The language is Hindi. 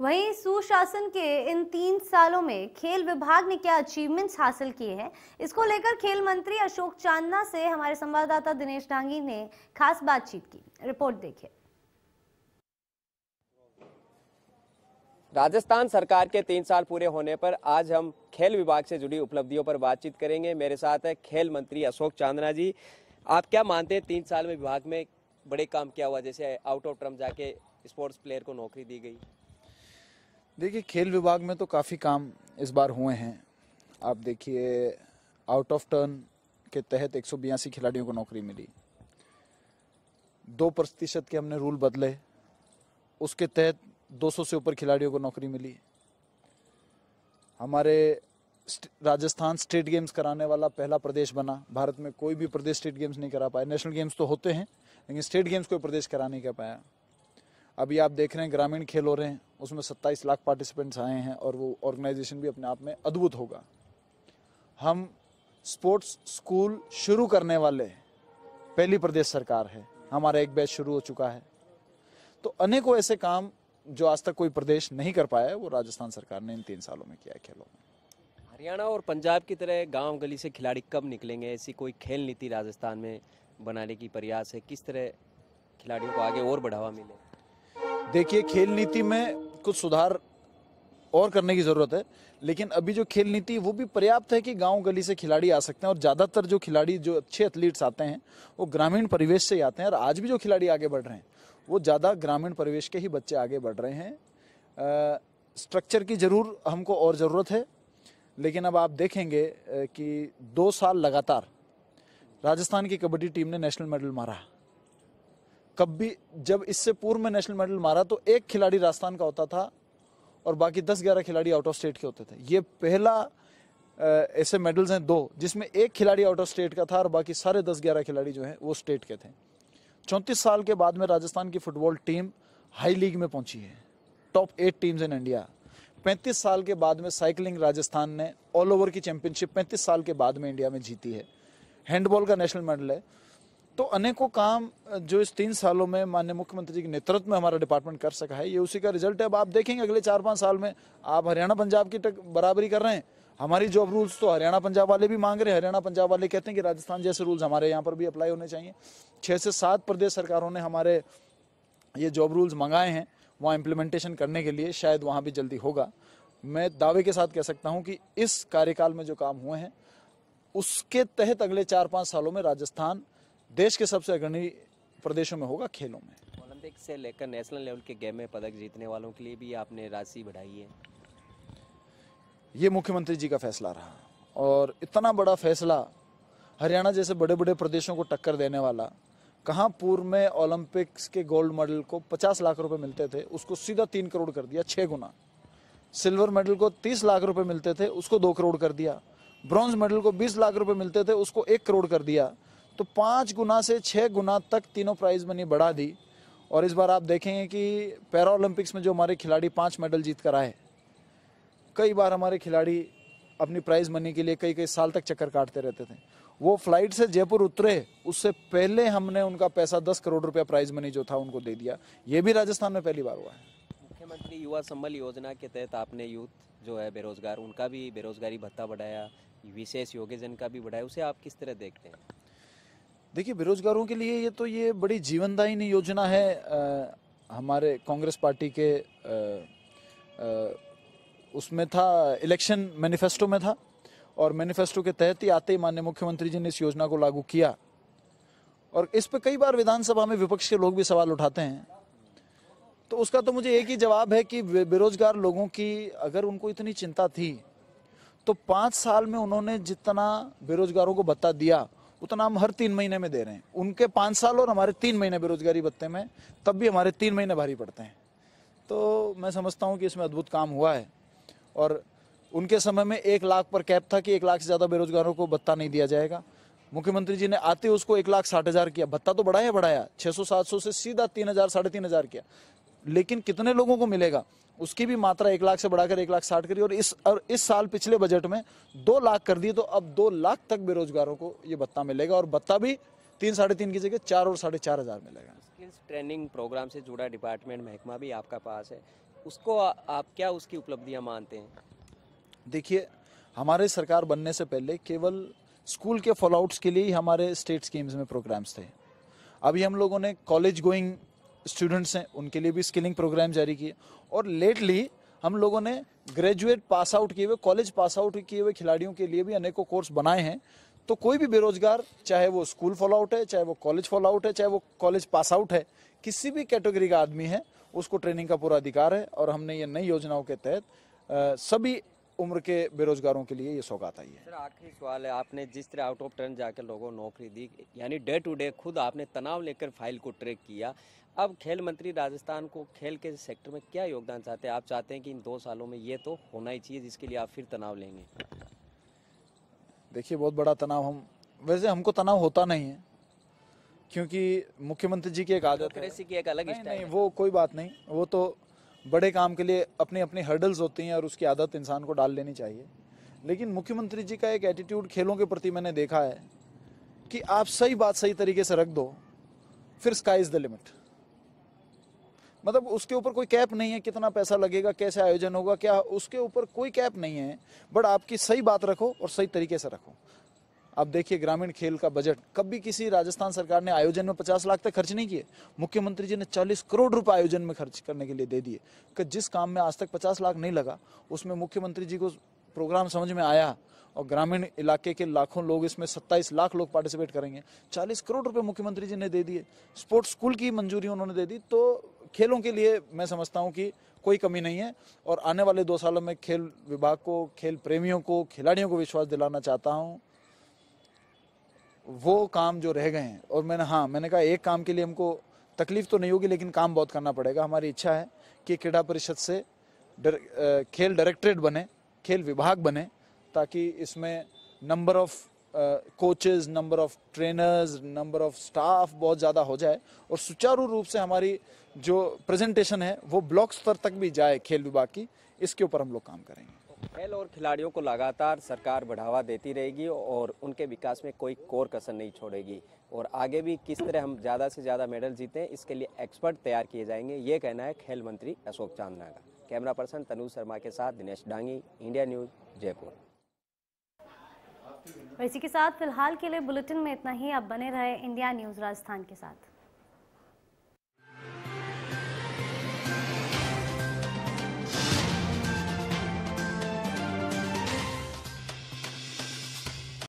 वहीं सुशासन के इन तीन सालों में खेल विभाग ने क्या अचीवमेंट्स हासिल किए हैं इसको लेकर खेल मंत्री अशोक चांदना से हमारे संवाददाता दिनेश डांगी ने खास बातचीत की रिपोर्ट देखिए राजस्थान सरकार के तीन साल पूरे होने पर आज हम खेल विभाग से जुड़ी उपलब्धियों पर बातचीत करेंगे मेरे साथ है खेल मंत्री अशोक चांदना जी आप क्या मानते हैं तीन साल में विभाग में बड़े काम किया हुआ जैसे आउट ऑफ टर्म जाके स्पोर्ट्स प्लेयर को नौकरी दी गई देखिए खेल विभाग में तो काफ़ी काम इस बार हुए हैं आप देखिए आउट ऑफ टर्न के तहत एक खिलाड़ियों को नौकरी मिली दो प्रतिशत के हमने रूल बदले उसके तहत 200 से ऊपर खिलाड़ियों को नौकरी मिली हमारे राजस्थान स्टेट गेम्स कराने वाला पहला प्रदेश बना भारत में कोई भी प्रदेश स्टेट गेम्स नहीं करा पाया नेशनल गेम्स तो होते हैं लेकिन स्टेट गेम्स कोई प्रदेश करा नहीं कर पाया अभी आप देख रहे हैं ग्रामीण खेल हो रहे हैं उसमें सत्ताईस लाख पार्टिसिपेंट्स आए हैं और वो ऑर्गेनाइजेशन भी अपने आप में अद्भुत होगा हम स्पोर्ट्स स्कूल शुरू करने वाले पहली प्रदेश सरकार है हमारा एक बैच शुरू हो चुका है तो अनेकों ऐसे काम जो आज तक कोई प्रदेश नहीं कर पाया है वो राजस्थान सरकार ने इन तीन सालों में किया है खेलों में हरियाणा और पंजाब की तरह गांव गली से खिलाड़ी कब निकलेंगे ऐसी कोई खेल नीति राजस्थान में बनाने की प्रयास है किस तरह खिलाड़ियों को आगे और बढ़ावा मिले देखिए खेल नीति में कुछ सुधार और करने की ज़रूरत है लेकिन अभी जो खेल नीति वो भी पर्याप्त है कि गांव गली से खिलाड़ी आ सकते हैं और ज़्यादातर जो खिलाड़ी जो अच्छे एथलीट्स आते हैं वो ग्रामीण परिवेश से ही आते हैं और आज भी जो खिलाड़ी आगे बढ़ रहे हैं वो ज़्यादा ग्रामीण परिवेश के ही बच्चे आगे बढ़ रहे हैं स्ट्रक्चर की ज़रूर हमको और ज़रूरत है लेकिन अब आप देखेंगे कि दो साल लगातार राजस्थान की कबड्डी टीम ने नेशनल मेडल मारा कब भी जब इससे पूर्व में नेशनल मेडल मारा तो एक खिलाड़ी राजस्थान का होता था और बाकी दस ग्यारह खिलाड़ी आउट ऑफ स्टेट के होते थे ये पहला ऐसे मेडल्स हैं दो जिसमें एक खिलाड़ी आउट ऑफ स्टेट का था और बाकी सारे दस ग्यारह खिलाड़ी जो हैं वो स्टेट के थे चौंतीस साल के बाद में राजस्थान की फुटबॉल टीम हाई लीग में पहुंची है top eight teams in India पैंतीस साल के बाद में साइकिलिंग राजस्थान ने ऑल ओवर की चैंपियनशिप पैंतीस साल के बाद में इंडिया में जीती है हैंडबॉल का नेशनल मेडल है तो अनेकों काम जो इस तीन सालों में माननीय मुख्यमंत्री जी के नेतृत्व में हमारा डिपार्टमेंट कर सका है ये उसी का रिजल्ट है अब आप देखेंगे अगले चार पाँच साल में आप हरियाणा पंजाब की बराबरी कर रहे हैं हमारी जॉब रूल्स तो हरियाणा पंजाब वाले भी मांग रहे हैं हरियाणा पंजाब वाले कहते हैं कि राजस्थान जैसे रूल्स हमारे यहाँ पर भी अप्लाई होने चाहिए छः से सात प्रदेश सरकारों ने हमारे ये जॉब रूल्स मंगाए हैं वहाँ इम्प्लीमेंटेशन करने के लिए शायद वहाँ भी जल्दी होगा मैं दावे के साथ कह सकता हूँ कि इस कार्यकाल में जो काम हुए हैं उसके तहत अगले चार पाँच सालों में राजस्थान देश के सबसे अग्रणी प्रदेशों में होगा खेलों में ओलंपिक से लेकर नेशनल लेवल के गेम में पदक जीतने वालों के लिए भी आपने राशि बढ़ाई है ये मुख्यमंत्री जी का फैसला रहा और इतना बड़ा फैसला हरियाणा जैसे बड़े बड़े प्रदेशों को टक्कर देने वाला कहाँ पूर्व में ओलंपिक्स के गोल्ड मेडल को 50 लाख रुपए मिलते थे उसको सीधा तीन करोड़ कर दिया छः गुना सिल्वर मेडल को 30 लाख रुपए मिलते थे उसको दो करोड़ कर दिया ब्रॉन्ज मेडल को 20 लाख रुपए मिलते थे उसको एक करोड़ कर दिया तो पाँच गुना से छः गुना तक तीनों प्राइज़ मनी बढ़ा दी और इस बार आप देखेंगे कि पैरा ओलंपिक्स में जो हमारे खिलाड़ी पाँच मेडल जीत कर आए कई बार हमारे खिलाड़ी अपनी प्राइज़ मनी के लिए कई कई साल तक चक्कर काटते रहते थे वो फ्लाइट से जयपुर उतरे उससे पहले हमने उनका पैसा दस करोड़ रुपया प्राइज़ मनी जो था उनको दे दिया ये भी राजस्थान में पहली बार हुआ है मुख्यमंत्री युवा संबल योजना के तहत आपने यूथ जो है बेरोजगार उनका भी बेरोजगारी भत्ता बढ़ाया विशेष योग्यजन का भी बढ़ाया उसे आप किस तरह देखते हैं देखिए बेरोजगारों के लिए ये तो ये बड़ी जीवनदायी योजना है आ, हमारे कांग्रेस पार्टी के आ, आ, उसमें था इलेक्शन मैनिफेस्टो में था और मैनिफेस्टो के तहत ही आते ही माननीय मुख्यमंत्री जी ने इस योजना को लागू किया और इस पर कई बार विधानसभा में विपक्ष के लोग भी सवाल उठाते हैं तो उसका तो मुझे एक ही जवाब है कि बेरोजगार लोगों की अगर उनको इतनी चिंता थी तो पाँच साल में उन्होंने जितना बेरोजगारों को भत्ता दिया उतना हम हर तीन महीने में दे रहे हैं उनके पाँच साल और हमारे तीन महीने बेरोजगारी भत्ते में तब भी हमारे तीन महीने भारी पड़ते हैं तो मैं समझता हूँ कि इसमें अद्भुत काम हुआ है और उनके समय में एक लाख पर कैप था कि एक लाख से ज़्यादा बेरोजगारों को भत्ता नहीं दिया जाएगा मुख्यमंत्री जी ने आते उसको एक लाख साठ हज़ार किया भत्ता तो बढ़ाया बढ़ाया छः सौ सात सौ से सीधा तीन हज़ार साढ़े तीन हज़ार किया लेकिन कितने लोगों को मिलेगा उसकी भी मात्रा एक लाख से बढ़ाकर एक लाख साठ करी और इस और इस साल पिछले बजट में दो लाख कर दिए तो अब दो लाख तक बेरोजगारों को ये भत्ता मिलेगा और भत्ता भी तीन साढ़े तीन की जगह चार और साढ़े चार हज़ार मिलेगा स्किल्स ट्रेनिंग प्रोग्राम से जुड़ा डिपार्टमेंट महकमा भी आपका पास है उसको आ, आप क्या उसकी उपलब्धियाँ मानते हैं देखिए हमारे सरकार बनने से पहले केवल स्कूल के फॉलोआउट्स के लिए ही हमारे स्टेट स्कीम्स में प्रोग्राम्स थे अभी हम लोगों ने कॉलेज गोइंग स्टूडेंट्स हैं उनके लिए भी स्किलिंग प्रोग्राम जारी किए और लेटली हम लोगों ने ग्रेजुएट पास आउट किए हुए कॉलेज पास आउट किए हुए खिलाड़ियों के लिए भी अनेकों कोर्स बनाए हैं तो कोई भी बेरोजगार चाहे वो स्कूल फॉल आउट है चाहे वो कॉलेज फॉल आउट है चाहे वो कॉलेज पास आउट है किसी भी कैटेगरी का आदमी है उसको ट्रेनिंग का पूरा अधिकार है और हमने ये नई योजनाओं के तहत सभी उम्र के बेरोजगारों के लिए ये सौगात आई है सर आखिरी सवाल है आपने जिस तरह आउट ऑफ टर्न जाकर लोगों को नौकरी दी यानी डे टू डे खुद आपने तनाव लेकर फाइल को ट्रैक किया अब खेल मंत्री राजस्थान को खेल के सेक्टर में क्या योगदान चाहते हैं आप चाहते हैं कि इन दो सालों में ये तो होना ही चाहिए जिसके लिए आप फिर तनाव लेंगे देखिए बहुत बड़ा तनाव हम वैसे हमको तनाव होता नहीं है क्योंकि मुख्यमंत्री जी की एक आदत है की एक अलग नहीं, नहीं वो कोई बात नहीं वो तो बड़े काम के लिए अपने अपने हर्डल्स होती हैं और उसकी आदत इंसान को डाल लेनी चाहिए लेकिन मुख्यमंत्री जी का एक एटीट्यूड खेलों के प्रति मैंने देखा है कि आप सही बात सही तरीके से रख दो फिर स्काई इज़ द लिमिट मतलब उसके ऊपर कोई कैप नहीं है कितना पैसा लगेगा कैसे आयोजन होगा क्या उसके ऊपर कोई कैप नहीं है बट आपकी सही बात रखो और सही तरीके से रखो अब देखिए ग्रामीण खेल का बजट कभी किसी राजस्थान सरकार ने आयोजन में पचास लाख तक खर्च नहीं किए मुख्यमंत्री जी ने चालीस करोड़ रुपए आयोजन में खर्च करने के लिए दे दिए कि जिस काम में आज तक पचास लाख नहीं लगा उसमें मुख्यमंत्री जी को प्रोग्राम समझ में आया और ग्रामीण इलाके के लाखों लोग इसमें 27 लाख लोग पार्टिसिपेट करेंगे 40 करोड़ रुपए मुख्यमंत्री जी ने दे दिए स्पोर्ट्स स्कूल की मंजूरी उन्होंने दे दी तो खेलों के लिए मैं समझता हूँ कि कोई कमी नहीं है और आने वाले दो सालों में खेल विभाग को खेल प्रेमियों को खिलाड़ियों को विश्वास दिलाना चाहता हूँ वो काम जो रह गए हैं और मैंने हाँ मैंने कहा एक काम के लिए हमको तकलीफ तो नहीं होगी लेकिन काम बहुत करना पड़ेगा हमारी इच्छा है कि क्रीडा परिषद से डर, खेल डायरेक्टरेट बने खेल विभाग बने ताकि इसमें number of coaches number of trainers number of staff बहुत ज़्यादा हो जाए और सुचारू रूप से हमारी जो प्रेजेंटेशन है वो ब्लॉक स्तर तक भी जाए खेल विभाग की इसके ऊपर हम लोग काम करेंगे खेल और खिलाड़ियों को लगातार सरकार बढ़ावा देती रहेगी और उनके विकास में कोई कोर कसर नहीं छोड़ेगी और आगे भी किस तरह हम ज़्यादा से ज़्यादा मेडल जीतें इसके लिए एक्सपर्ट तैयार किए जाएंगे ये कहना है खेल मंत्री अशोक चांदना का कैमरा पर्सन तनु शर्मा के साथ दिनेश डांगी इंडिया न्यूज़ जयपुर इसी के साथ फिलहाल के लिए बुलेटिन में इतना ही आप बने रहे इंडिया न्यूज़ राजस्थान के साथ